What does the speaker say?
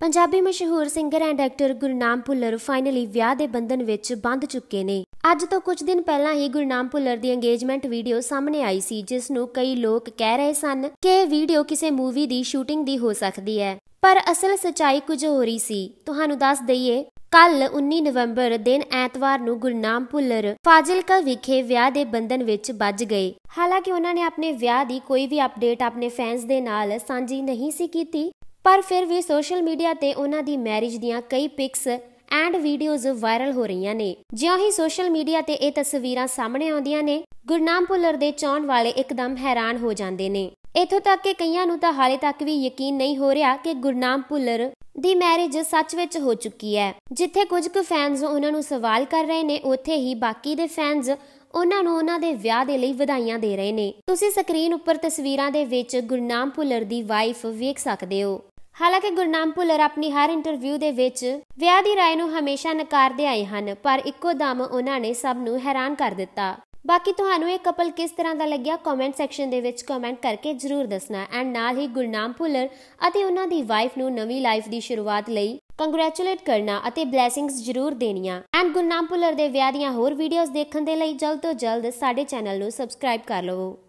ਪੰਜਾਬੀ ਮਸ਼ਹੂਰ singer and actor Gurnam Bhullar finally ਵਿਆਹ ਦੇ ਬੰਧਨ ਵਿੱਚ ਬੰਧ ਚੁੱਕੇ ਨੇ ਅੱਜ ਤੋਂ ਕੁਝ ਦਿਨ ਪਹਿਲਾਂ ਹੀ ਗੁਰਨਾਮ ਭੁੱਲਰ ਦੀ ਐਂਗੇਜਮੈਂਟ ਵੀਡੀਓ ਸਾਹਮਣੇ ਆਈ ਸੀ ਜਿਸ ਨੂੰ ਕਈ ਲੋਕ ਕਹਿ ਰਹੇ ਸਨ ਕਿ ਇਹ ਵੀਡੀਓ ਕਿਸੇ ਮੂਵੀ ਦੀ ਸ਼ੂਟਿੰਗ ਦੀ ਹੋ ਸਕਦੀ ਹੈ ਪਰ ਅਸਲ ਸਚਾਈ ਕੁਝ ਹੋਰ ਹੀ ਸੀ ਤੁਹਾਨੂੰ ਦੱਸ ਦਈਏ ਕੱਲ 19 ਨਵੰਬਰ ਦਿਨ ਐਤਵਾਰ ਨੂੰ ਗੁਰਨਾਮ ਭੁੱਲਰ ਫਾਜ਼ਿਲਕਾ ਵਿਖੇ ਵਿਆਹ ਦੇ ਬੰਧਨ ਵਿੱਚ ਵੱਜ ਗਏ ਹਾਲਾਂਕਿ ਉਹਨਾਂ ਨੇ ਆਪਣੇ ਵਿਆਹ ਦੀ ਕੋਈ ਵੀ ਅਪਡੇਟ ਆਪਣੇ ਫੈਨਸ ਦੇ ਨਾਲ ਸਾਂਝੀ ਨਹੀਂ ਸੀ ਕੀਤੀ ਪਰ ਫਿਰ ਵੀ ਸੋਸ਼ਲ ਮੀਡੀਆ ਤੇ ਉਹਨਾਂ ਦੀ ਮੈਰਿਜ ਦੀਆਂ ਕਈ ਪਿਕਸ ਐਂਡ ਵੀਡੀਓਜ਼ ਵਾਇਰਲ ਹੋ ਰਹੀਆਂ ਨੇ ਜਿਉਂ ਹੀ ਸੋਸ਼ਲ ਮੀਡੀਆ ਤੇ ਇਹ ਤਸਵੀਰਾਂ ਸਾਹਮਣੇ ਆਉਂਦੀਆਂ ਨੇ ਗੁਰਨਾਮ ਪੁੱਲਰ ਦੇ ਚਾਹਣ ਵਾਲੇ ਇੱਕਦਮ ਹੈਰਾਨ ਹੋ ਜਾਂਦੇ ਨੇ ਇਥੋਂ ਤੱਕ ਕਿ ਕਈਆਂ ਨੂੰ ਤਾਂ ਹਾਲੇ ਤੱਕ ਵੀ ਯਕੀਨ ਨਹੀਂ ਹੋ ਰਿਹਾ ਕਿ ਗੁਰਨਾਮ ਪੁੱਲਰ ਦੀ ਮੈਰਿਜ ਸੱਚ ਵਿੱਚ ਹੋ ਚੁੱਕੀ ਹੈ ਜਿੱਥੇ ਕੁਝ ਕੁ ਫੈਨਸ ਉਹਨਾਂ ਨੂੰ ਸਵਾਲ ਕਰ ਰਹੇ ਨੇ ਉੱਥੇ ਹੀ ਬਾਕੀ ਦੇ ਫੈਨਸ ਉਹਨਾਂ ਨੂੰ ਉਹਨਾਂ ਦੇ ਵਿਆਹ ਦੇ ਲਈ ਵਧਾਈਆਂ ਦੇ ਰਹੇ ਨੇ ਤੁਸੀਂ ਸਕਰੀਨ ਉੱਪਰ ਤਸਵੀਰਾਂ ਦੇ ਵਿੱਚ ਗੁਰਨਾਮ ਭੁੱਲਰ ਦੀ ਵਾਈਫ ਵੇਖ ਸਕਦੇ ਹੋ ਹਾਲਾਂਕਿ ਗੁਰਨਾਮ ਭੁੱਲਰ ਆਪਣੀ ਹਰ ਇੰਟਰਵਿਊ ਦੇ ਵਿੱਚ ਵਿਆਹ ਦੀ رائے ਨੂੰ ਹਮੇਸ਼ਾ ਨਕਾਰਦੇ ਆਏ ਹਨ ਪਰ ਇੱਕੋ ਦਮ ਉਹਨਾਂ ਨੇ ਸਭ ਨੂੰ ਹੈਰਾਨ ਕਰ ਦਿੱਤਾ ਬਾਕੀ ਤੁਹਾਨੂੰ ਇਹ ਕਪਲ ਕਿਸ ਤਰ੍ਹਾਂ ਦਾ ਲੱਗਿਆ ਕਮੈਂਟ ਸੈਕਸ਼ਨ ਦੇ ਵਿੱਚ ਕਮੈਂਟ ਕਰਕੇ ਜਰੂਰ ਦੱਸਣਾ ਐਂਡ ਨਾਲ ਹੀ ਗੁਰਨਾਮ ਭੁੱਲਰ ਅਤੇ ਉਹਨਾਂ ਦੀ ਵਾਈਫ ਨੂੰ ਨਵੀਂ ਲਾਈਫ ਦੀ ਸ਼ੁਰੂਆਤ ਲਈ ਕੰਗ੍ਰੈਚੁਲੇਟ ਕਰਨਾ ਅਤੇ ਬਲੇਸਿੰਗਸ ਜਰੂਰ ਦੇਣੀਆਂ ਐਂਡ ਗੁਰਨਾਮ ਭੁੱਲਰ ਦੇ ਵਿਆਹ ਦੀਆਂ ਹੋਰ ਵੀਡੀਓਜ਼ ਦੇਖਣ ਦੇ ਲਈ ਜਲਦ ਤੋਂ ਜਲਦ ਸਾਡੇ ਚੈਨਲ ਨੂੰ ਸਬਸਕ੍ਰਾਈਬ ਕਰ ਲਵੋ